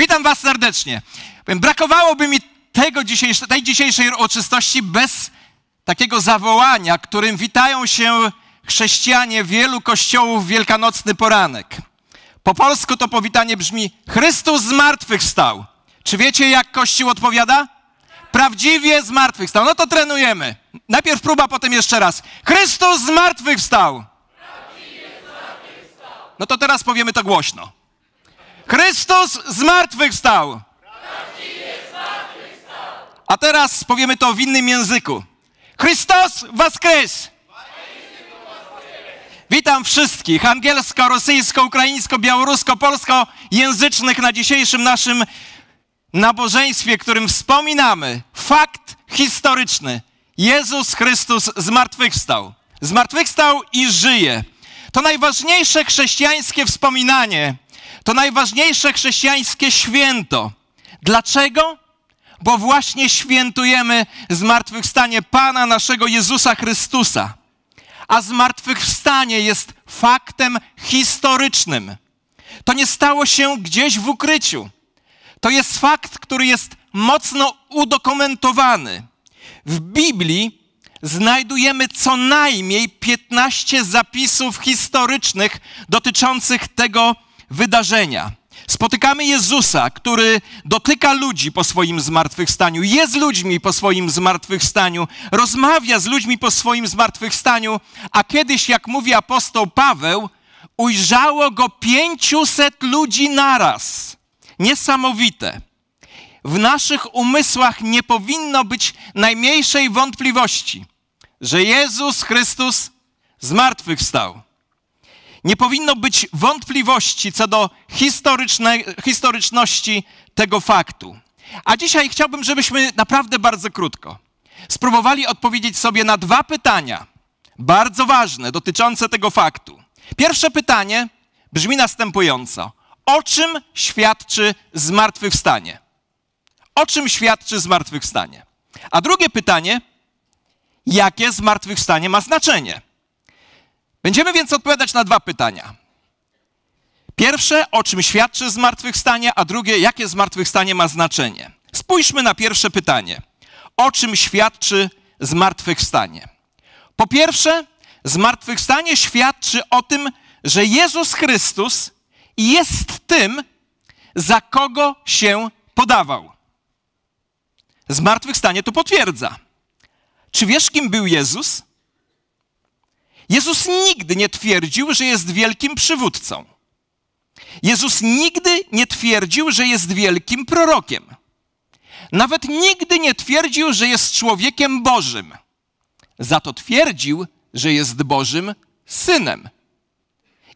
Witam Was serdecznie. Brakowałoby mi tego dzisiejsze, tej dzisiejszej uroczystości bez takiego zawołania, którym witają się chrześcijanie wielu kościołów w wielkanocny poranek. Po polsku to powitanie brzmi: Chrystus zmartwychwstał. Czy wiecie, jak Kościół odpowiada? Prawdziwie zmartwychwstał. No to trenujemy. Najpierw próba, potem jeszcze raz. Chrystus zmartwychwstał. zmartwychwstał. No to teraz powiemy to głośno. Chrystus zmartwychwstał. A teraz powiemy to w innym języku. Chrystus waskres! Witam wszystkich angielsko, rosyjsko, ukraińsko, białorusko, polsko języcznych na dzisiejszym naszym nabożeństwie, którym wspominamy fakt historyczny. Jezus Chrystus zmartwychwstał. Zmartwychwstał i żyje. To najważniejsze chrześcijańskie wspominanie to najważniejsze chrześcijańskie święto. Dlaczego? Bo właśnie świętujemy zmartwychwstanie Pana naszego Jezusa Chrystusa. A zmartwychwstanie jest faktem historycznym. To nie stało się gdzieś w ukryciu. To jest fakt, który jest mocno udokumentowany. W Biblii znajdujemy co najmniej 15 zapisów historycznych dotyczących tego wydarzenia. Spotykamy Jezusa, który dotyka ludzi po swoim zmartwychwstaniu, jest ludźmi po swoim zmartwychwstaniu, rozmawia z ludźmi po swoim zmartwychwstaniu, a kiedyś, jak mówi apostoł Paweł, ujrzało go pięciuset ludzi naraz. Niesamowite. W naszych umysłach nie powinno być najmniejszej wątpliwości, że Jezus Chrystus zmartwychwstał. Nie powinno być wątpliwości co do historyczności tego faktu. A dzisiaj chciałbym, żebyśmy naprawdę bardzo krótko spróbowali odpowiedzieć sobie na dwa pytania, bardzo ważne, dotyczące tego faktu. Pierwsze pytanie brzmi następująco: O czym świadczy zmartwychwstanie? O czym świadczy zmartwychwstanie? A drugie pytanie: jakie zmartwychwstanie ma znaczenie? Będziemy więc odpowiadać na dwa pytania. Pierwsze, o czym świadczy zmartwychwstanie, a drugie, jakie zmartwychwstanie ma znaczenie. Spójrzmy na pierwsze pytanie. O czym świadczy zmartwychwstanie? Po pierwsze, zmartwychwstanie świadczy o tym, że Jezus Chrystus jest tym, za kogo się podawał. Zmartwychwstanie to potwierdza. Czy wiesz, kim był Jezus? Jezus nigdy nie twierdził, że jest wielkim przywódcą. Jezus nigdy nie twierdził, że jest wielkim prorokiem. Nawet nigdy nie twierdził, że jest człowiekiem Bożym. Za to twierdził, że jest Bożym synem.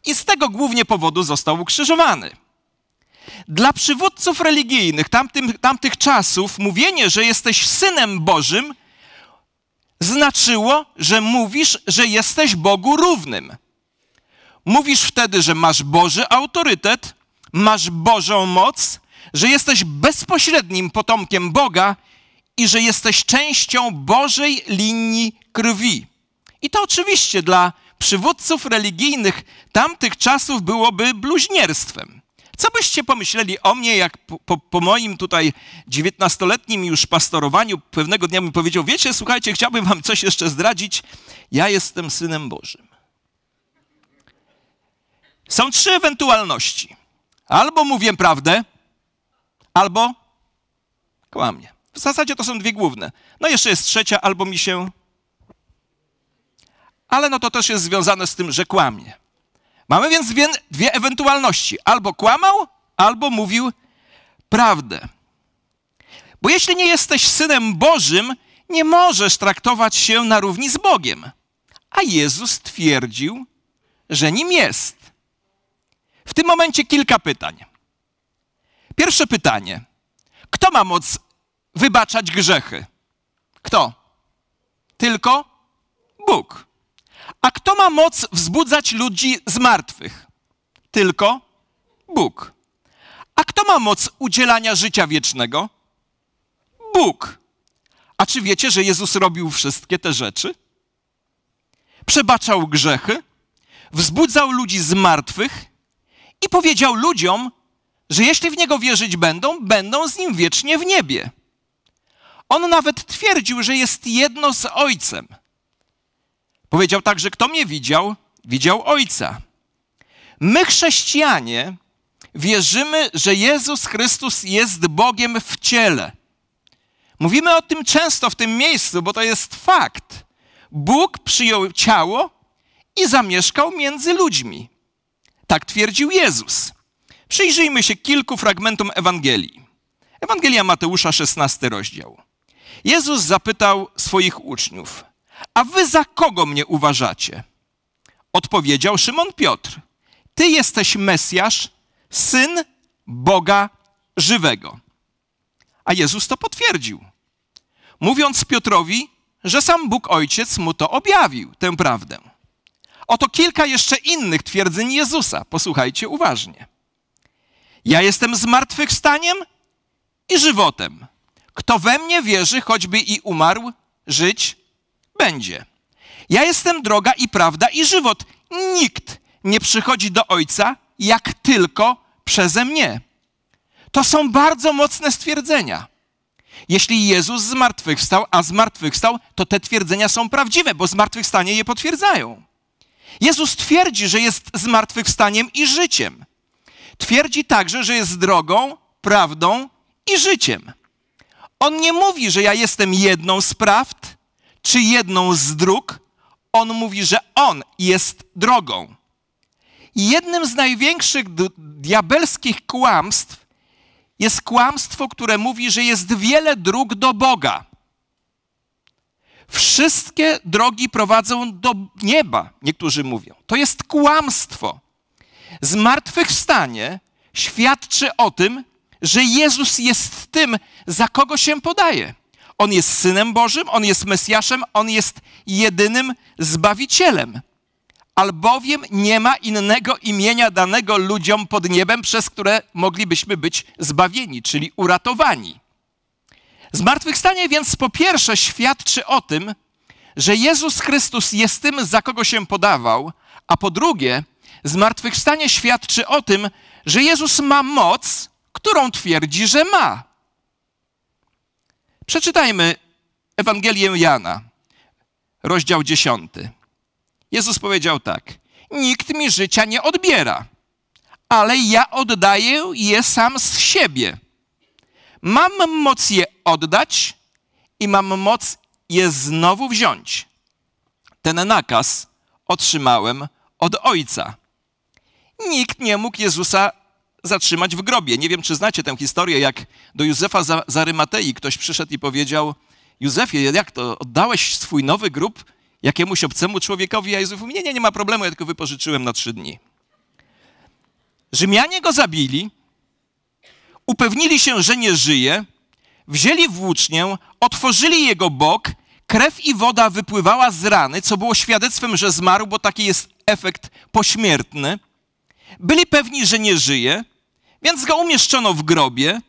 I z tego głównie powodu został ukrzyżowany. Dla przywódców religijnych tamtym, tamtych czasów mówienie, że jesteś synem Bożym, znaczyło, że mówisz, że jesteś Bogu równym. Mówisz wtedy, że masz Boży autorytet, masz Bożą moc, że jesteś bezpośrednim potomkiem Boga i że jesteś częścią Bożej linii krwi. I to oczywiście dla przywódców religijnych tamtych czasów byłoby bluźnierstwem. Co byście pomyśleli o mnie, jak po, po, moim tutaj dziewiętnastoletnim już pastorowaniu pewnego dnia mi powiedział, wiecie, słuchajcie, chciałbym wam coś jeszcze zdradzić, ja jestem Synem Bożym. Są trzy ewentualności. Albo mówię prawdę, albo kłamię. W zasadzie to są dwie główne. No jeszcze jest trzecia, albo mi się... Ale no to też jest związane z tym, że kłamię. Mamy więc dwie, dwie ewentualności. Albo kłamał, albo mówił prawdę. Bo jeśli nie jesteś synem Bożym, nie możesz traktować się na równi z Bogiem. A Jezus twierdził, że nim jest. W tym momencie kilka pytań. Pierwsze pytanie: kto ma moc wybaczać grzechy? Kto? Tylko Bóg. A kto ma moc wzbudzać ludzi z martwych? Tylko Bóg. A kto ma moc udzielania życia wiecznego? Bóg. A czy wiecie, że Jezus robił wszystkie te rzeczy? Przebaczał grzechy, wzbudzał ludzi z martwych i powiedział ludziom, że jeśli w niego wierzyć będą, będą z nim wiecznie w niebie. On nawet twierdził, że jest jedno z Ojcem Powiedział także, kto mnie widział, widział Ojca. My, chrześcijanie, wierzymy, że Jezus Chrystus jest Bogiem w ciele. Mówimy o tym często w tym miejscu, bo to jest fakt. Bóg przyjął ciało i zamieszkał między ludźmi. Tak twierdził Jezus. Przyjrzyjmy się kilku fragmentom Ewangelii. Ewangelia Mateusza, 16 rozdział. Jezus zapytał swoich uczniów – a wy za kogo mnie uważacie? Odpowiedział Szymon Piotr: Ty jesteś Mesjasz, syn Boga żywego. A Jezus to potwierdził, mówiąc Piotrowi, że sam Bóg Ojciec mu to objawił, tę prawdę. Oto kilka jeszcze innych twierdzeń Jezusa. Posłuchajcie uważnie. Ja jestem zmartwychwstaniem i żywotem. Kto we mnie wierzy, choćby i umarł, żyć będzie. Ja jestem droga i prawda i żywot. Nikt nie przychodzi do Ojca, jak tylko przeze mnie. To są bardzo mocne stwierdzenia. Jeśli Jezus zmartwychwstał, a zmartwychwstał, to te twierdzenia są prawdziwe, bo zmartwychwstanie je potwierdzają. Jezus twierdzi, że jest zmartwychwstaniem i życiem. Twierdzi także, że jest drogą, prawdą i życiem. On nie mówi, że ja jestem jedną z prawd, czy jedną z dróg, on mówi, że on jest drogą. Jednym z największych diabelskich kłamstw jest kłamstwo, które mówi, że jest wiele dróg do Boga. Wszystkie drogi prowadzą do nieba, niektórzy mówią. To jest kłamstwo. Zmartwychwstanie świadczy o tym, że Jezus jest tym, za kogo się podaje. On jest Synem Bożym, On jest Mesjaszem, On jest jedynym Zbawicielem. Albowiem nie ma innego imienia danego ludziom pod niebem, przez które moglibyśmy być zbawieni, czyli uratowani. Zmartwychwstanie więc po pierwsze świadczy o tym, że Jezus Chrystus jest tym, za kogo się podawał, a po drugie, zmartwychwstanie świadczy o tym, że Jezus ma moc, którą twierdzi, że ma. Przeczytajmy Ewangelię Jana, rozdział 10. Jezus powiedział tak: Nikt mi życia nie odbiera, ale ja oddaję je sam z siebie. Mam moc je oddać i mam moc je znowu wziąć. Ten nakaz otrzymałem od Ojca. Nikt nie mógł Jezusa zatrzymać w grobie. Nie wiem, czy znacie tę historię, jak do Józefa z Arymatei ktoś przyszedł i powiedział: Józefie, jak to, oddałeś swój nowy grób jakiemuś obcemu człowiekowi? A Józef mówi: Nie, nie, nie ma problemu, ja tylko wypożyczyłem na trzy dni. Rzymianie go zabili, upewnili się, że nie żyje, wzięli włócznię, otworzyli jego bok, krew i woda wypływała z rany, co było świadectwem, że zmarł, bo taki jest efekt pośmiertny. Byli pewni, że nie żyje, więc go umieszczono w grobie,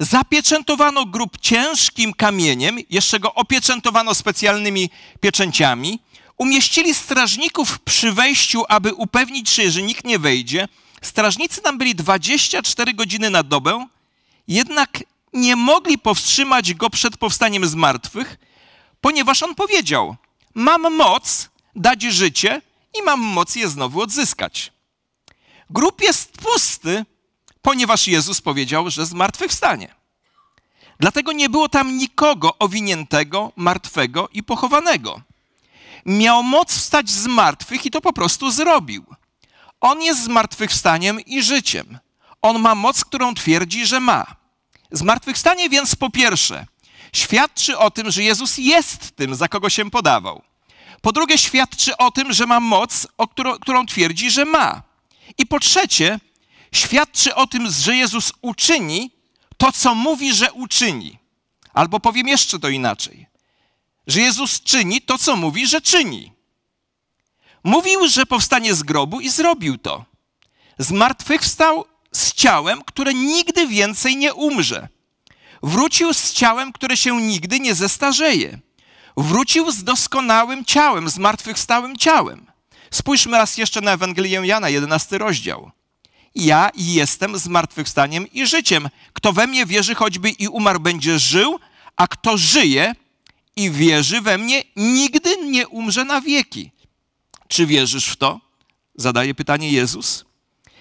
zapieczętowano grób ciężkim kamieniem, jeszcze go opieczętowano specjalnymi pieczęciami. Umieścili strażników przy wejściu, aby upewnić się, że nikt nie wejdzie. Strażnicy tam byli 24 godziny na dobę, jednak nie mogli powstrzymać go przed powstaniem z martwych, ponieważ on powiedział: Mam moc dać życie i mam moc je znowu odzyskać. Grób jest pusty, ponieważ Jezus powiedział, że zmartwychwstanie. Dlatego nie było tam nikogo owiniętego, martwego i pochowanego. Miał moc wstać z martwych i to po prostu zrobił. On jest zmartwychwstaniem i życiem. On ma moc, którą twierdzi, że ma. Zmartwychwstanie więc po pierwsze świadczy o tym, że Jezus jest tym, za kogo się podawał. Po drugie świadczy o tym, że ma moc, którą, którą twierdzi, że ma. I po trzecie świadczy o tym, że Jezus uczyni to, co mówi, że uczyni. Albo powiem jeszcze to inaczej: że Jezus czyni to, co mówi, że czyni. Mówił, że powstanie z grobu i zrobił to. Zmartwychwstał z ciałem, które nigdy więcej nie umrze. Wrócił z ciałem, które się nigdy nie zestarzeje. Wrócił z doskonałym ciałem, z stałym ciałem. Spójrzmy raz jeszcze na Ewangelię Jana, 11 rozdział ja jestem zmartwychwstaniem i życiem. Kto we mnie wierzy, choćby i umarł, będzie żył, a kto żyje i wierzy we mnie, nigdy nie umrze na wieki. Czy wierzysz w to? Zadaje pytanie Jezus.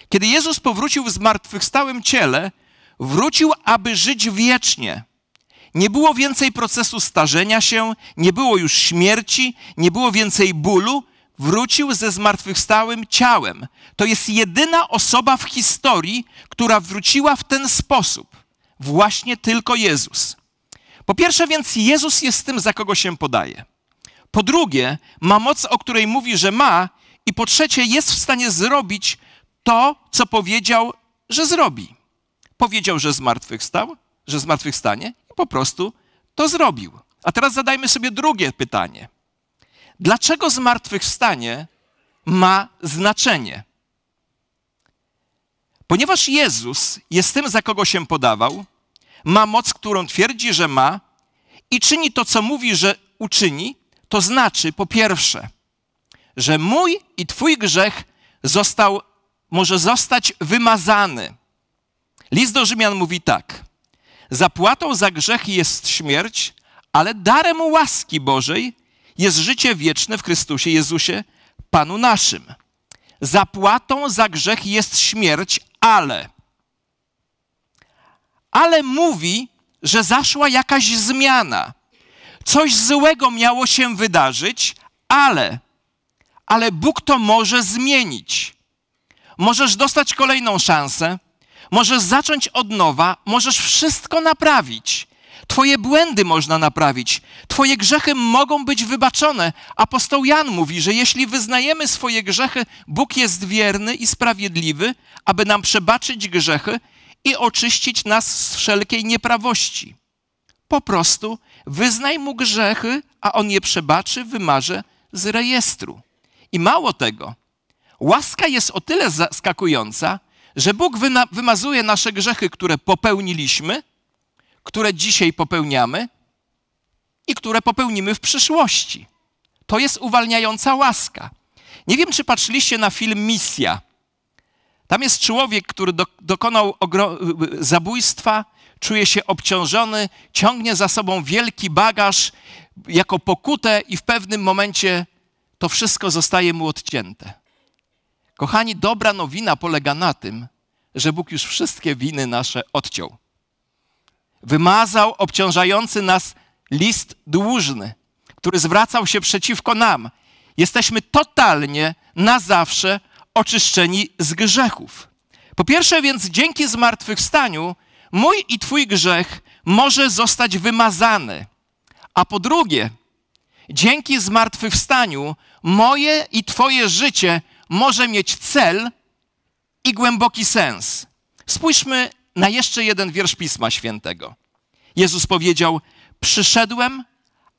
Kiedy Jezus powrócił w zmartwychwstałym ciele, wrócił, aby żyć wiecznie. Nie było więcej procesu starzenia się, nie było już śmierci, nie było więcej bólu, wrócił ze zmartwychwstałym ciałem. To jest jedyna osoba w historii, która wróciła w ten sposób. Właśnie tylko Jezus. Po pierwsze więc Jezus jest tym, za kogo się podaje. Po drugie, ma moc, o której mówi, że ma. I po trzecie, jest w stanie zrobić to, co powiedział, że zrobi. Powiedział, że zmartwychwstał, że zmartwychwstanie i po prostu to zrobił. A teraz zadajmy sobie drugie pytanie. Dlaczego zmartwychwstanie ma znaczenie? Ponieważ Jezus jest tym, za kogo się podawał, ma moc, którą twierdzi, że ma i czyni to, co mówi, że uczyni, to znaczy po pierwsze, że mój i twój grzech został, może zostać wymazany. List do Rzymian mówi tak. Zapłatą za grzech jest śmierć, ale darem łaski Bożej jest życie wieczne w Chrystusie Jezusie, Panu naszym. Zapłatą za grzech jest śmierć, ale. Ale mówi, że zaszła jakaś zmiana. Coś złego miało się wydarzyć, ale. Ale Bóg to może zmienić. Możesz dostać kolejną szansę, możesz zacząć od nowa, możesz wszystko naprawić Twoje błędy można naprawić, Twoje grzechy mogą być wybaczone. Apostoł Jan mówi, że jeśli wyznajemy swoje grzechy, Bóg jest wierny i sprawiedliwy, aby nam przebaczyć grzechy i oczyścić nas z wszelkiej nieprawości. Po prostu wyznaj mu grzechy, a on je przebaczy, wymarze z rejestru. I mało tego, łaska jest o tyle zaskakująca, że Bóg wymazuje nasze grzechy, które popełniliśmy które dzisiaj popełniamy i które popełnimy w przyszłości. To jest uwalniająca łaska. Nie wiem, czy patrzyliście na film Misja. Tam jest człowiek, który do, dokonał zabójstwa, czuje się obciążony, ciągnie za sobą wielki bagaż jako pokutę i w pewnym momencie to wszystko zostaje mu odcięte. Kochani, dobra nowina polega na tym, że Bóg już wszystkie winy nasze odciął wymazał obciążający nas list dłużny, który zwracał się przeciwko nam. Jesteśmy totalnie, na zawsze oczyszczeni z grzechów. Po pierwsze więc, dzięki zmartwychwstaniu, mój i Twój grzech może zostać wymazany. A po drugie, dzięki zmartwychwstaniu, moje i Twoje życie może mieć cel i głęboki sens. Spójrzmy na jeszcze jeden wiersz Pisma Świętego. Jezus powiedział: Przyszedłem,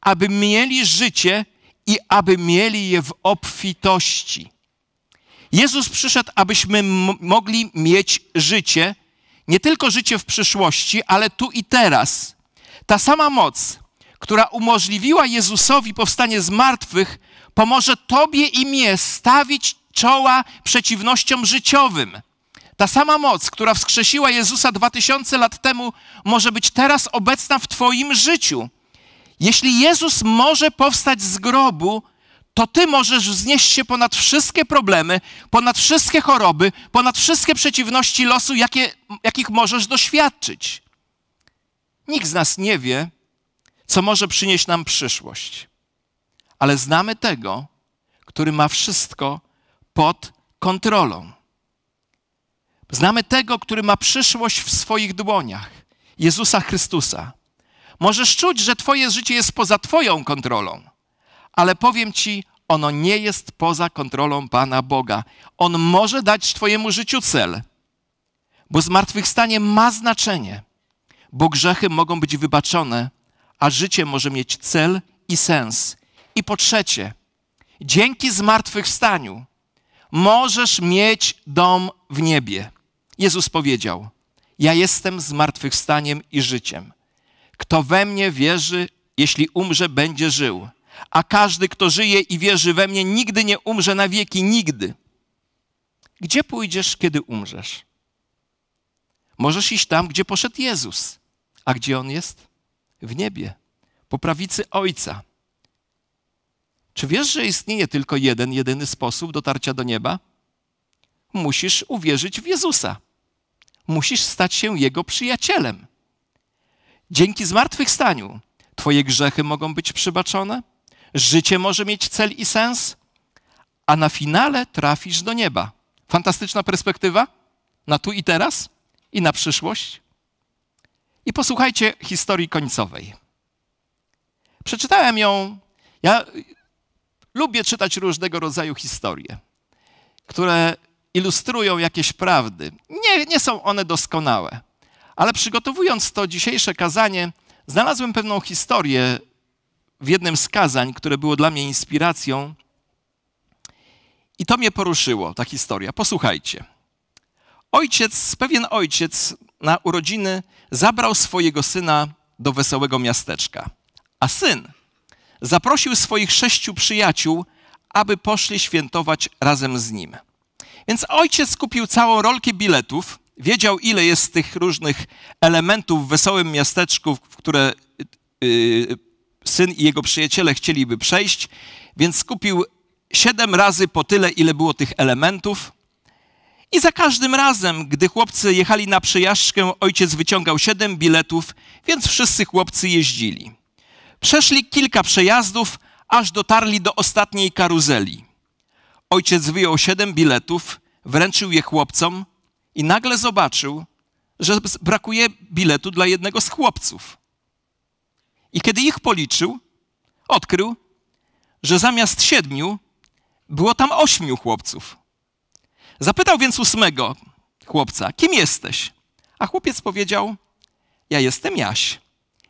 aby mieli życie i aby mieli je w obfitości. Jezus przyszedł, abyśmy mogli mieć życie, nie tylko życie w przyszłości, ale tu i teraz. Ta sama moc, która umożliwiła Jezusowi powstanie z martwych, pomoże Tobie i mnie stawić czoła przeciwnościom życiowym. Ta sama moc, która wskrzesiła Jezusa dwa tysiące lat temu, może być teraz obecna w Twoim życiu. Jeśli Jezus może powstać z grobu, to Ty możesz wznieść się ponad wszystkie problemy, ponad wszystkie choroby, ponad wszystkie przeciwności losu, jakie, jakich możesz doświadczyć. Nikt z nas nie wie, co może przynieść nam przyszłość, ale znamy tego, który ma wszystko pod kontrolą. Znamy tego, który ma przyszłość w swoich dłoniach Jezusa Chrystusa. Możesz czuć, że Twoje życie jest poza Twoją kontrolą, ale powiem Ci, ono nie jest poza kontrolą Pana Boga. On może dać Twojemu życiu cel, bo zmartwychwstanie ma znaczenie, bo grzechy mogą być wybaczone, a życie może mieć cel i sens. I po trzecie, dzięki zmartwychwstaniu możesz mieć dom w niebie. Jezus powiedział: Ja jestem zmartwychwstaniem i życiem. Kto we mnie wierzy, jeśli umrze, będzie żył. A każdy, kto żyje i wierzy we mnie, nigdy nie umrze na wieki, nigdy. Gdzie pójdziesz, kiedy umrzesz? Możesz iść tam, gdzie poszedł Jezus. A gdzie on jest? W niebie, po prawicy Ojca. Czy wiesz, że istnieje tylko jeden, jedyny sposób dotarcia do nieba? musisz uwierzyć w Jezusa. Musisz stać się Jego przyjacielem. Dzięki zmartwychwstaniu Twoje grzechy mogą być przybaczone, życie może mieć cel i sens, a na finale trafisz do nieba. Fantastyczna perspektywa na tu i teraz i na przyszłość. I posłuchajcie historii końcowej. Przeczytałem ją. Ja lubię czytać różnego rodzaju historie, które ilustrują jakieś prawdy. Nie, nie są one doskonałe. Ale przygotowując to dzisiejsze kazanie, znalazłem pewną historię w jednym z kazań, które było dla mnie inspiracją. I to mnie poruszyło, ta historia. Posłuchajcie. Ojciec, pewien ojciec na urodziny zabrał swojego syna do wesołego miasteczka. A syn zaprosił swoich sześciu przyjaciół, aby poszli świętować razem z nim. Więc ojciec kupił całą rolkę biletów, wiedział ile jest tych różnych elementów w wesołym miasteczku, w które yy, syn i jego przyjaciele chcieliby przejść, więc kupił siedem razy po tyle, ile było tych elementów. I za każdym razem, gdy chłopcy jechali na przejażdżkę, ojciec wyciągał siedem biletów, więc wszyscy chłopcy jeździli. Przeszli kilka przejazdów, aż dotarli do ostatniej karuzeli. Ojciec wyjął siedem biletów, wręczył je chłopcom i nagle zobaczył, że brakuje biletu dla jednego z chłopców. I kiedy ich policzył, odkrył, że zamiast siedmiu było tam ośmiu chłopców. Zapytał więc ósmego chłopca: Kim jesteś? A chłopiec powiedział: Ja jestem Jaś.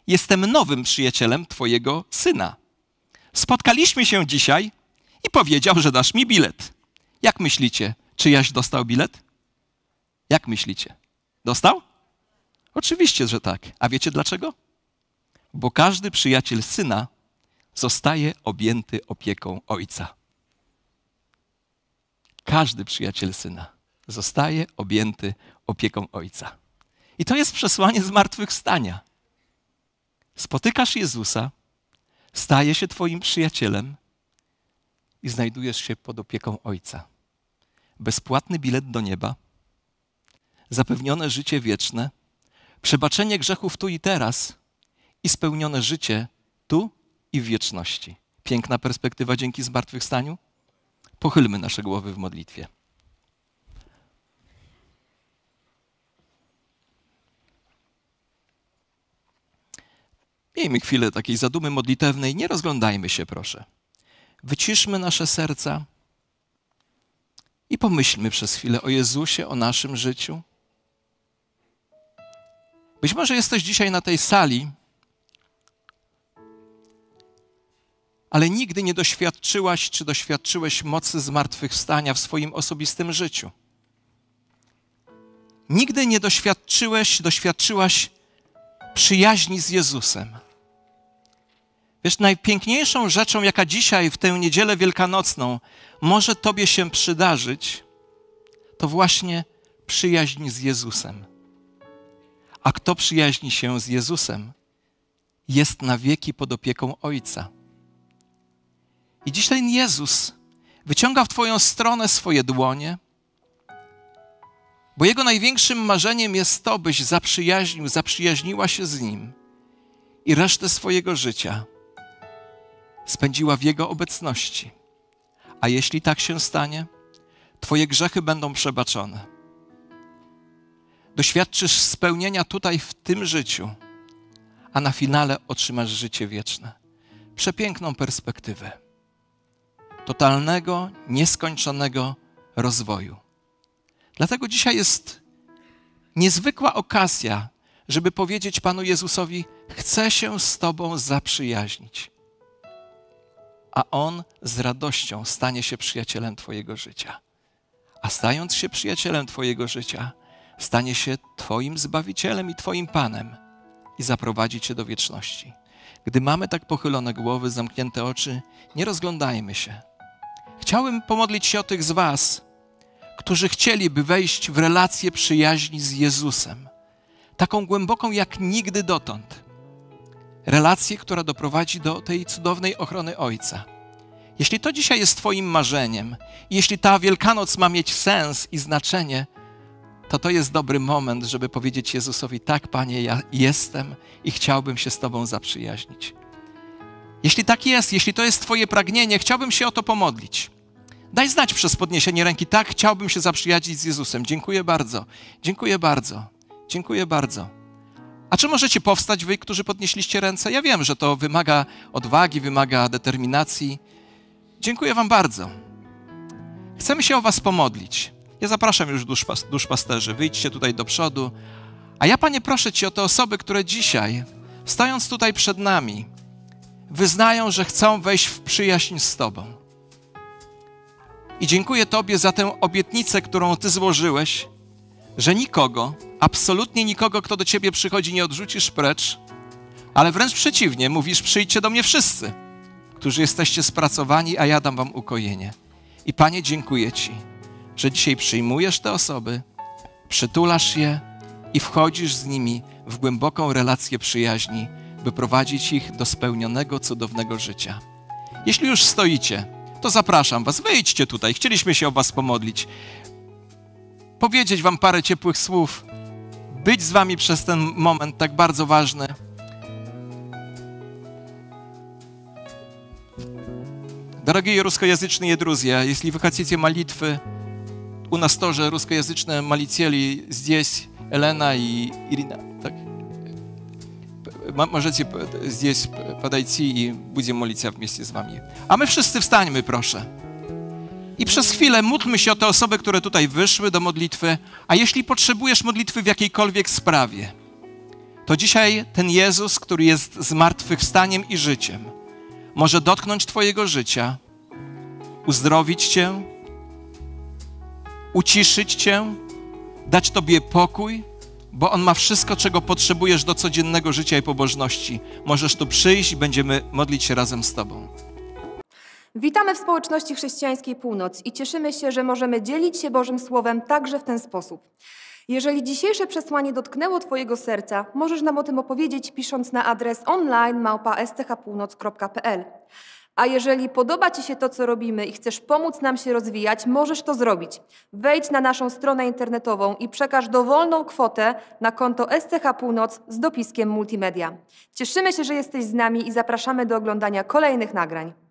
Jestem nowym przyjacielem twojego syna. Spotkaliśmy się dzisiaj i powiedział, że dasz mi bilet. Jak myślicie, czy Jaś dostał bilet? Jak myślicie? Dostał? Oczywiście, że tak. A wiecie dlaczego? Bo każdy przyjaciel syna zostaje objęty opieką ojca. Każdy przyjaciel syna zostaje objęty opieką ojca. I to jest przesłanie zmartwychwstania. Spotykasz Jezusa, staje się Twoim przyjacielem, i znajdujesz się pod opieką Ojca. Bezpłatny bilet do nieba, zapewnione życie wieczne, przebaczenie grzechów tu i teraz i spełnione życie tu i w wieczności. Piękna perspektywa dzięki zmartwychwstaniu. Pochylmy nasze głowy w modlitwie. Miejmy chwilę takiej zadumy modlitewnej. Nie rozglądajmy się, proszę wyciszmy nasze serca i pomyślmy przez chwilę o Jezusie, o naszym życiu. Być może jesteś dzisiaj na tej sali, ale nigdy nie doświadczyłaś czy doświadczyłeś mocy zmartwychwstania w swoim osobistym życiu. Nigdy nie doświadczyłeś, doświadczyłaś przyjaźni z Jezusem. Wiesz, najpiękniejszą rzeczą, jaka dzisiaj w tę niedzielę wielkanocną może Tobie się przydarzyć, to właśnie przyjaźń z Jezusem. A kto przyjaźni się z Jezusem, jest na wieki pod opieką Ojca. I dzisiaj Jezus wyciąga w Twoją stronę swoje dłonie, bo Jego największym marzeniem jest to, byś zaprzyjaźnił, zaprzyjaźniła się z Nim i resztę swojego życia spędziła w Jego obecności. A jeśli tak się stanie, Twoje grzechy będą przebaczone. Doświadczysz spełnienia tutaj w tym życiu, a na finale otrzymasz życie wieczne. Przepiękną perspektywę totalnego, nieskończonego rozwoju. Dlatego dzisiaj jest niezwykła okazja, żeby powiedzieć Panu Jezusowi: Chcę się z Tobą zaprzyjaźnić a On z radością stanie się przyjacielem Twojego życia. A stając się przyjacielem Twojego życia, stanie się Twoim Zbawicielem i Twoim Panem i zaprowadzi Cię do wieczności. Gdy mamy tak pochylone głowy, zamknięte oczy, nie rozglądajmy się. Chciałbym pomodlić się o tych z Was, którzy chcieliby wejść w relację przyjaźni z Jezusem, taką głęboką jak nigdy dotąd relację, która doprowadzi do tej cudownej ochrony Ojca. Jeśli to dzisiaj jest Twoim marzeniem, jeśli ta Wielkanoc ma mieć sens i znaczenie, to to jest dobry moment, żeby powiedzieć Jezusowi: Tak, Panie, ja jestem i chciałbym się z Tobą zaprzyjaźnić. Jeśli tak jest, jeśli to jest Twoje pragnienie, chciałbym się o to pomodlić. Daj znać przez podniesienie ręki: Tak, chciałbym się zaprzyjaźnić z Jezusem. Dziękuję bardzo. Dziękuję bardzo. Dziękuję bardzo. A czy możecie powstać wy, którzy podnieśliście ręce? Ja wiem, że to wymaga odwagi, wymaga determinacji. Dziękuję wam bardzo. Chcemy się o was pomodlić. Ja zapraszam już duszpas duszpasterzy, wyjdźcie tutaj do przodu. A ja, Panie, proszę Cię o te osoby, które dzisiaj, stojąc tutaj przed nami, wyznają, że chcą wejść w przyjaźń z Tobą. I dziękuję Tobie za tę obietnicę, którą Ty złożyłeś, że nikogo, absolutnie nikogo, kto do ciebie przychodzi, nie odrzucisz precz, ale wręcz przeciwnie, mówisz: Przyjdźcie do mnie wszyscy, którzy jesteście spracowani, a ja dam wam ukojenie. I Panie, dziękuję Ci, że dzisiaj przyjmujesz te osoby, przytulasz je i wchodzisz z nimi w głęboką relację przyjaźni, by prowadzić ich do spełnionego, cudownego życia. Jeśli już stoicie, to zapraszam Was, wejdźcie tutaj. Chcieliśmy się o Was pomodlić, powiedzieć Wam parę ciepłych słów być z Wami przez ten moment tak bardzo ważny. Drogi ruskojęzyczny Jedruzja, jeśli Wy chcecie modlitwy u nas to, że ruskojęzyczne malicieli gdzieś Elena i Irina, tak? Możecie gdzieś podejść i będziemy modlić w mieście z Wami. A my wszyscy wstańmy, proszę. I przez chwilę módlmy się o te osoby, które tutaj wyszły do modlitwy. A jeśli potrzebujesz modlitwy w jakiejkolwiek sprawie, to dzisiaj ten Jezus, który jest zmartwychwstaniem i życiem, może dotknąć Twojego życia, uzdrowić Cię, uciszyć Cię, dać Tobie pokój, bo On ma wszystko, czego potrzebujesz do codziennego życia i pobożności. Możesz tu przyjść i będziemy modlić się razem z Tobą. Witamy w społeczności chrześcijańskiej Północ i cieszymy się, że możemy dzielić się Bożym Słowem także w ten sposób. Jeżeli dzisiejsze przesłanie dotknęło Twojego serca, możesz nam o tym opowiedzieć pisząc na adres online małpa.sthpółnoc.pl. A jeżeli podoba Ci się to, co robimy i chcesz pomóc nam się rozwijać, możesz to zrobić. Wejdź na naszą stronę internetową i przekaż dowolną kwotę na konto SCH Północ z dopiskiem Multimedia. Cieszymy się, że jesteś z nami i zapraszamy do oglądania kolejnych nagrań.